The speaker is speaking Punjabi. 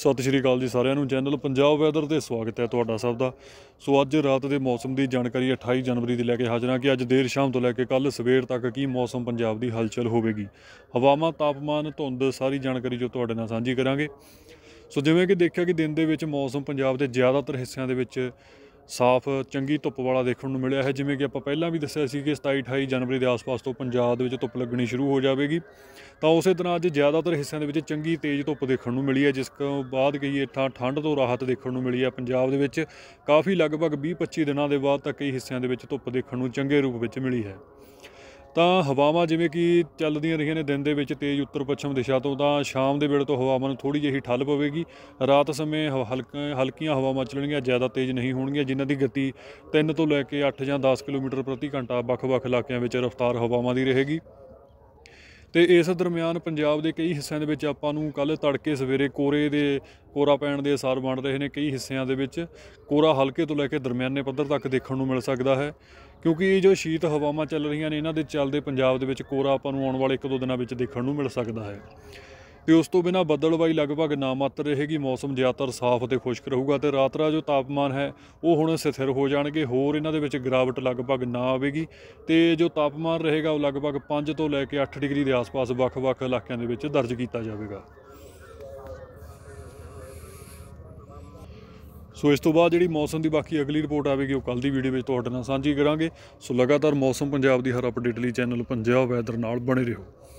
ਸਤਿ ਸ਼੍ਰੀ ਅਕਾਲ ਜੀ ਸਾਰਿਆਂ ਨੂੰ ਚੈਨਲ ਪੰਜਾਬ ਵੈਦਰ ਤੇ ਸਵਾਗਤ ਹੈ ਤੁਹਾਡਾ ਸਭ ਦਾ ਸੋ ਅੱਜ ਰਾਤ ਦੇ ਮੌਸਮ ਦੀ ਜਾਣਕਾਰੀ 28 ਜਨਵਰੀ ਦੀ ਲੈ ਕੇ ਹਾਜ਼ਰ ਹਾਂ ਕਿ ਅੱਜ ਦੇਰ ਸ਼ਾਮ ਤੋਂ ਲੈ ਕੇ ਕੱਲ ਸਵੇਰ ਤੱਕ ਕੀ ਮੌਸਮ ਪੰਜਾਬ ਦੀ ਹਲਚਲ ਹੋਵੇਗੀ ਹਵਾਵਾਂ ਤਾਪਮਾਨ ਧੁੰਦ ਸਾਰੀ ਜਾਣਕਾਰੀ ਜੋ ਤੁਹਾਡੇ ਨਾਲ ਸਾਂਝੀ ਕਰਾਂਗੇ ਸੋ ਜਿਵੇਂ ਕਿ ਦੇਖਿਆ ਕਿ ਦਿਨ ਦੇ ਵਿੱਚ ਮੌਸਮ ਪੰਜਾਬ ਦੇ ਜ਼ਿਆਦਾਤਰ ਹਿੱਸਿਆਂ ਦੇ ਵਿੱਚ ਸਾਫ਼ ਚੰਗੀ ਧੁੱਪ ਵਾਲਾ ਦੇਖਣ ਨੂੰ ਮਿਲਿਆ ਹੈ ਜਿਵੇਂ ਕਿ ਆਪਾਂ ਪਹਿਲਾਂ ਵੀ ਦੱਸਿਆ ਸੀ ਕਿ 27 28 ਜਨਵਰੀ ਦੇ ਆਸ-ਪਾਸ ਤੋਂ ਪੰਜਾਬ ਦੇ ਵਿੱਚ ਧੁੱਪ ਲੱਗਣੀ ਸ਼ੁਰੂ ਹੋ ਜਾਵੇਗੀ ਤਾਂ ਉਸੇ ਤਰ੍ਹਾਂ ਅੱਜ ਜ਼ਿਆਦਾਤਰ ਹਿੱਸਿਆਂ ਦੇ ਵਿੱਚ ਚੰਗੀ ਤੇਜ਼ ਧੁੱਪ ਦੇਖਣ ਨੂੰ ਮਿਲੀ ਹੈ ਜਿਸ ਤੋਂ ਬਾਅਦ ਕਈ ਥਾਂ ਠੰਡ ਤੋਂ ਰਾਹਤ ਦੇਖਣ ਨੂੰ ਮਿਲੀ ਹੈ ਪੰਜਾਬ ਦੇ ਵਿੱਚ ਕਾਫੀ ਲਗਭਗ 20-25 ਦਿਨਾਂ ਦੇ ਬਾਅਦ ਤੱਕ ਕਈ ਹਿੱਸਿਆਂ ਦੇ ਵਿੱਚ ਧੁੱਪ ਦੇਖਣ ਨੂੰ ਚੰਗੇ ਰੂਪ ਵਿੱਚ ਮਿਲੀ ਹੈ ਤਾਂ ਹਵਾਵਾਂ ਜਿਵੇਂ ਕਿ ਚੱਲਦੀਆਂ ਰਹੀਆਂ ਨੇ ਦਿਨ ਦੇ ਵਿੱਚ ਤੇਜ਼ ਉੱਤਰ ਪੱਛਮ ਦਿਸ਼ਾ ਤੋਂ ਤਾਂ ਸ਼ਾਮ ਦੇ ਵੇਲੇ ਤੋਂ ਹਵਾਵਾਂ ਨੂੰ ਥੋੜੀ ਜਿਹੀ ਠੱਲ ਪਵੇਗੀ ਰਾਤ ਸਮੇਂ ਹਲਕੀਆਂ ਹਲਕੀਆਂ ਹਵਾਵਾਂ ਚੱਲਣਗੀਆਂ ਜ਼ਿਆਦਾ ਤੇਜ਼ ਨਹੀਂ ਹੋਣਗੀਆਂ ਜਿਨ੍ਹਾਂ ਦੀ ਗਤੀ 3 ਤੋਂ ਲੈ ਕੇ 8 ਜਾਂ 10 ਕਿਲੋਮੀਟਰ ਪ੍ਰਤੀ ਘੰਟਾ ਵੱਖ-ਵੱਖ ਇਲਾਕਿਆਂ ਵਿੱਚ ਰਫ਼ਤਾਰ ਹਵਾਵਾਂ ਦੀ ਰਹੇਗੀ ਤੇ ਇਸ ਦਰਮਿਆਨ ਪੰਜਾਬ ਦੇ ਕਈ ਹਿੱਸਿਆਂ ਦੇ ਵਿੱਚ ਆਪਾਂ ਨੂੰ ਕੱਲ ਤੜਕੇ ਸਵੇਰੇ ਕੋਰੇ ਦੇ ਕੋਰਾ ਪੈਣ ਦੇ ਅਸਰ ਬਣ ਰਹੇ ਨੇ ਕਈ ਹਿੱਸਿਆਂ ਦੇ ਵਿੱਚ ਕੋਰਾ ਹਲਕੇ ਤੋਂ ਲੈ ਕੇ ਦਰਮਿਆਨੇ ਪੱਧਰ ਤੱਕ ਦੇਖਣ ਨੂੰ ਮਿਲ ਸਕਦਾ ਹੈ ਕਿਉਂਕਿ ਜੋ ਸ਼ੀਤ ਹਵਾਵਾਂ ਚੱਲ ਰਹੀਆਂ ਨੇ ਇਹਨਾਂ ਦੇ ਚੱਲਦੇ ਪੰਜਾਬ ਦੇ ਵਿੱਚ ਕੋਰਾ ਆਪਾਂ ਨੂੰ ਆਉਣ ਵਾਲੇ ਇੱਕ ਦੋ ਦਿਨਾਂ ਵਿੱਚ ਦੇਖਣ ਨੂੰ ਮਿਲ ਸਕਦਾ ਹੈ ਤੇ ਉਸ ਤੋਂ ਬਿਨਾ ਬੱਦਲਬਾਈ ਲਗਭਗ ਨਾ ਮਾਤਰ ਰਹੇਗੀ ਮੌਸਮ ਜ਼ਿਆਦਾਤਰ ਸਾਫ਼ ਤੇ ਖੁਸ਼ਕ ਰਹੂਗਾ ਤੇ ਰਾਤ ਦਾ ਜੋ ਤਾਪਮਾਨ ਹੈ ਉਹ ਹੁਣ ਸਥਿਰ ਹੋ ਜਾਣਗੇ ਹੋਰ ਇਹਨਾਂ ਦੇ ਵਿੱਚ ਗਿਰਾਵਟ ਲਗਭਗ ਨਾ ਆਵੇਗੀ ਤੇ ਜੋ ਤਾਪਮਾਨ ਰਹੇਗਾ ਉਹ ਲਗਭਗ 5 ਤੋਂ ਲੈ ਕੇ 8 ਡਿਗਰੀ ਦੇ ਆਸ-ਪਾਸ ਵੱਖ-ਵੱਖ ਇਲਾਕਿਆਂ ਦੇ ਵਿੱਚ ਦਰਜ ਕੀਤਾ ਜਾਵੇਗਾ ਸੋ ਇਸ ਤੋਂ ਬਾਅਦ ਜਿਹੜੀ ਮੌਸਮ ਦੀ ਬਾਕੀ ਅਗਲੀ ਰਿਪੋਰਟ ਆਵੇਗੀ ਉਹ ਕੱਲ ਦੀ ਵੀਡੀਓ ਵਿੱਚ ਤੁਹਾਡੇ ਨਾਲ ਸਾਂਝੀ ਕਰਾਂਗੇ ਸੋ ਲਗਾਤਾਰ ਮੌਸਮ ਪੰਜਾਬ ਦੀ ਹਰ ਅਪਡੇਟ ਲਈ ਚੈਨਲ ਪੰਜਾਬ ਵੈਦਰ ਨਾਲ ਬਣੇ ਰਹੋ